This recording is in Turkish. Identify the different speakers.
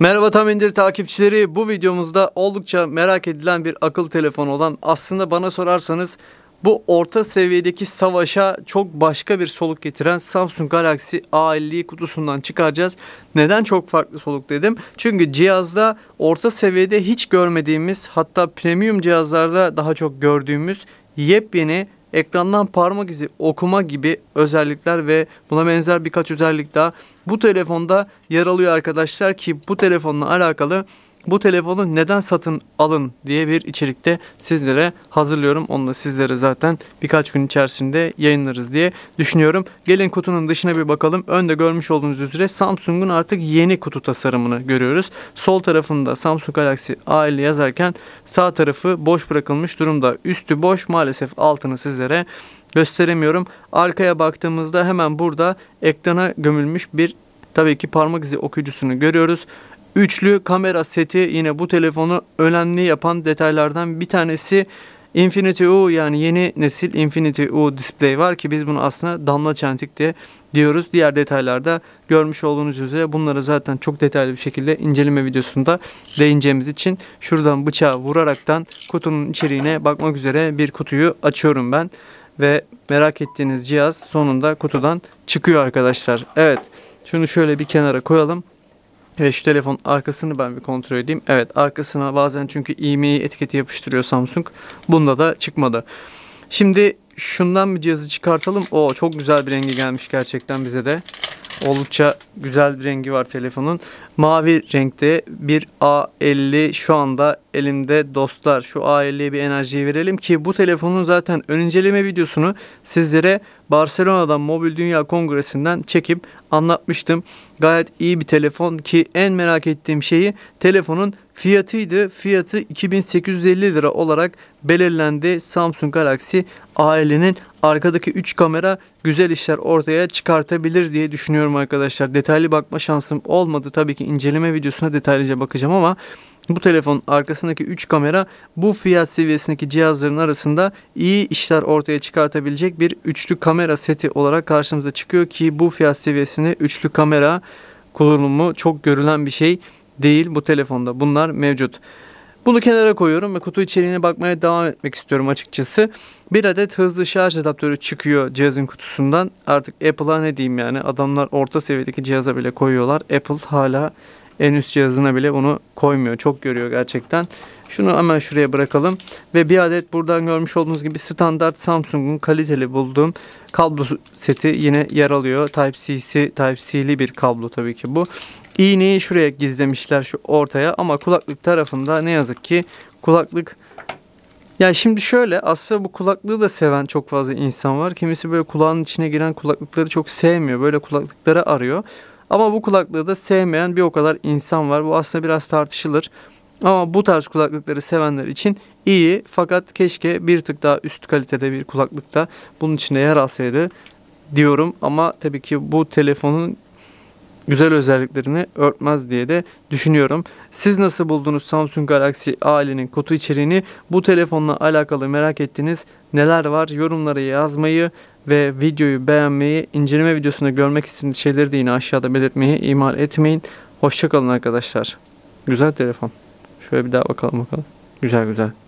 Speaker 1: Merhaba Tam İndir takipçileri. Bu videomuzda oldukça merak edilen bir akıl telefonu olan aslında bana sorarsanız bu orta seviyedeki savaşa çok başka bir soluk getiren Samsung Galaxy A50 kutusundan çıkaracağız. Neden çok farklı soluk dedim? Çünkü cihazda orta seviyede hiç görmediğimiz hatta premium cihazlarda daha çok gördüğümüz yepyeni ekrandan parmak izi okuma gibi özellikler ve buna benzer birkaç özellik daha bu telefonda yer alıyor arkadaşlar ki bu telefonla alakalı bu telefonu neden satın alın diye bir içerikte sizlere hazırlıyorum. Onu da sizlere zaten birkaç gün içerisinde yayınlarız diye düşünüyorum. Gelin kutunun dışına bir bakalım. Önde görmüş olduğunuz üzere Samsung'un artık yeni kutu tasarımını görüyoruz. Sol tarafında Samsung Galaxy a ile yazarken sağ tarafı boş bırakılmış durumda. Üstü boş maalesef altını sizlere gösteremiyorum. Arkaya baktığımızda hemen burada ekrana gömülmüş bir tabii ki parmak izi okuyucusunu görüyoruz. Üçlü kamera seti yine bu telefonu önemli yapan detaylardan bir tanesi Infinity U yani yeni nesil Infinity U display var ki biz bunu aslında damla çentik de diyoruz. Diğer detaylarda görmüş olduğunuz üzere bunları zaten çok detaylı bir şekilde inceleme videosunda değineceğimiz için şuradan bıçağı vuraraktan kutunun içeriğine bakmak üzere bir kutuyu açıyorum ben. Ve merak ettiğiniz cihaz sonunda kutudan çıkıyor arkadaşlar. Evet şunu şöyle bir kenara koyalım. Evet şu telefon arkasını ben bir kontrol edeyim. Evet arkasına bazen çünkü IMEI etiketi yapıştırıyor Samsung. Bunda da çıkmadı. Şimdi şundan bir cihazı çıkartalım. Oo, çok güzel bir rengi gelmiş gerçekten bize de. Oldukça güzel bir rengi var telefonun. Mavi renkte bir A50 şu anda elimde dostlar. Şu A50'ye bir enerji verelim ki bu telefonun zaten ön inceleme videosunu sizlere Barcelona'dan Mobil Dünya Kongresi'nden çekip anlatmıştım. Gayet iyi bir telefon ki en merak ettiğim şeyi telefonun fiyatıydı. Fiyatı 2850 lira olarak belirlendi Samsung Galaxy A50'nin arkadaki 3 kamera güzel işler ortaya çıkartabilir diye düşünüyorum arkadaşlar. Detaylı bakma şansım olmadı. Tabii ki inceleme videosuna detaylıca bakacağım ama bu telefon arkasındaki 3 kamera bu fiyat seviyesindeki cihazların arasında iyi işler ortaya çıkartabilecek bir üçlü kamera seti olarak karşımıza çıkıyor ki bu fiyat seviyesinde üçlü kamera kullanımı çok görülen bir şey değil bu telefonda. Bunlar mevcut. Bunu kenara koyuyorum ve kutu içeriğine bakmaya devam etmek istiyorum açıkçası. Bir adet hızlı şarj adaptörü çıkıyor cihazın kutusundan. Artık Apple'a ne diyeyim yani adamlar orta seviyedeki cihaza bile koyuyorlar. Apple hala en üst cihazına bile bunu koymuyor. Çok görüyor gerçekten. Şunu hemen şuraya bırakalım. Ve bir adet buradan görmüş olduğunuz gibi standart Samsung'un kaliteli bulduğum kablo seti yine yer alıyor. Type-C'si, Type-C'li bir kablo tabii ki bu. İğneyi şuraya gizlemişler şu ortaya ama kulaklık tarafında ne yazık ki kulaklık ya şimdi şöyle aslında bu kulaklığı da seven çok fazla insan var. Kimisi böyle kulağın içine giren kulaklıkları çok sevmiyor. Böyle kulaklıkları arıyor. Ama bu kulaklığı da sevmeyen bir o kadar insan var. Bu aslında biraz tartışılır. Ama bu tarz kulaklıkları sevenler için iyi fakat keşke bir tık daha üst kalitede bir kulaklıkta bunun içine yer alsaydı diyorum. Ama tabii ki bu telefonun güzel özelliklerini örtmez diye de düşünüyorum. Siz nasıl buldunuz Samsung Galaxy ailenin kutu içeriğini? Bu telefonla alakalı merak ettiğiniz neler var? yorumları yazmayı ve videoyu beğenmeyi, inceleme videosunda görmek istediğiniz şeyleri de yine aşağıda belirtmeyi ihmal etmeyin. Hoşçakalın arkadaşlar. Güzel telefon. Şöyle bir daha bakalım bakalım. Güzel güzel.